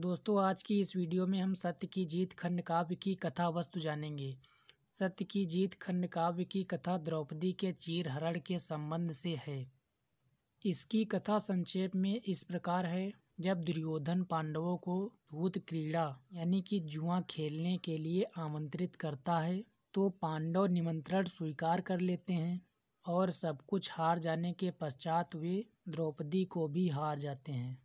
दोस्तों आज की इस वीडियो में हम सत्य की जीत खंड काव्य की कथा वस्तु जानेंगे सत्य की जीत खंड काव्य की कथा द्रौपदी के चीर हरण के संबंध से है इसकी कथा संक्षेप में इस प्रकार है जब दुर्योधन पांडवों को भूत क्रीड़ा यानी कि जुआ खेलने के लिए आमंत्रित करता है तो पांडव निमंत्रण स्वीकार कर लेते हैं और सब कुछ हार जाने के पश्चात वे द्रौपदी को भी हार जाते हैं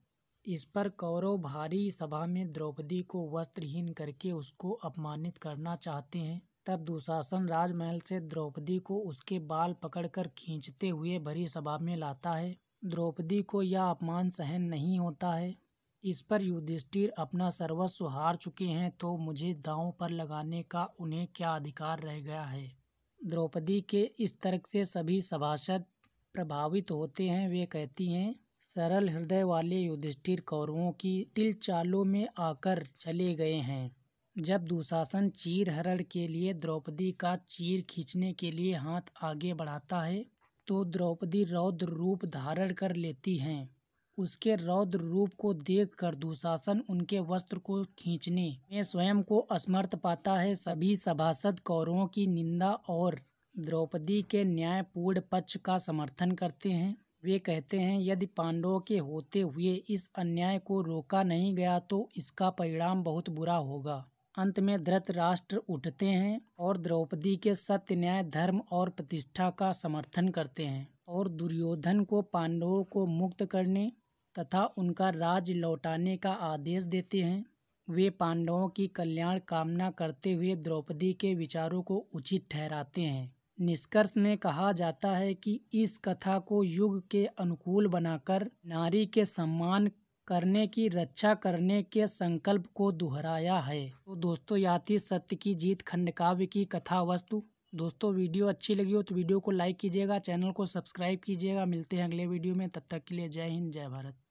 इस पर कौरव भारी सभा में द्रौपदी को वस्त्रहीन करके उसको अपमानित करना चाहते हैं तब दुशासन राजमहल से द्रौपदी को उसके बाल पकड़कर खींचते हुए भरी सभा में लाता है द्रौपदी को यह अपमान सहन नहीं होता है इस पर युधिष्ठिर अपना सर्वस्व हार चुके हैं तो मुझे दांव पर लगाने का उन्हें क्या अधिकार रह गया है द्रौपदी के इस तर्क से सभी सभासद प्रभावित होते हैं वे कहती हैं सरल हृदय वाले युधिष्ठिर कौरवों की टिलचालों में आकर चले गए हैं जब दुशासन चीर हरण के लिए द्रौपदी का चीर खींचने के लिए हाथ आगे बढ़ाता है तो द्रौपदी रौद्र रूप धारण कर लेती हैं उसके रौद्र रूप को देखकर दुशासन उनके वस्त्र को खींचने में स्वयं को असमर्थ पाता है सभी सभासद कौरवों की निंदा और द्रौपदी के न्यायपूर्ण पक्ष का समर्थन करते हैं वे कहते हैं यदि पांडवों के होते हुए इस अन्याय को रोका नहीं गया तो इसका परिणाम बहुत बुरा होगा अंत में धृतराष्ट्र उठते हैं और द्रौपदी के सत्य न्याय धर्म और प्रतिष्ठा का समर्थन करते हैं और दुर्योधन को पांडवों को मुक्त करने तथा उनका राज लौटाने का आदेश देते हैं वे पांडवों की कल्याण कामना करते हुए द्रौपदी के विचारों को उचित ठहराते हैं निष्कर्ष में कहा जाता है कि इस कथा को युग के अनुकूल बनाकर नारी के सम्मान करने की रक्षा करने के संकल्प को दोहराया है तो दोस्तों या थी सत्य की जीत खंड काव्य की कथा वस्तु दोस्तों वीडियो अच्छी लगी हो तो वीडियो को लाइक कीजिएगा चैनल को सब्सक्राइब कीजिएगा मिलते हैं अगले वीडियो में तब तक के लिए जय हिंद जय भारत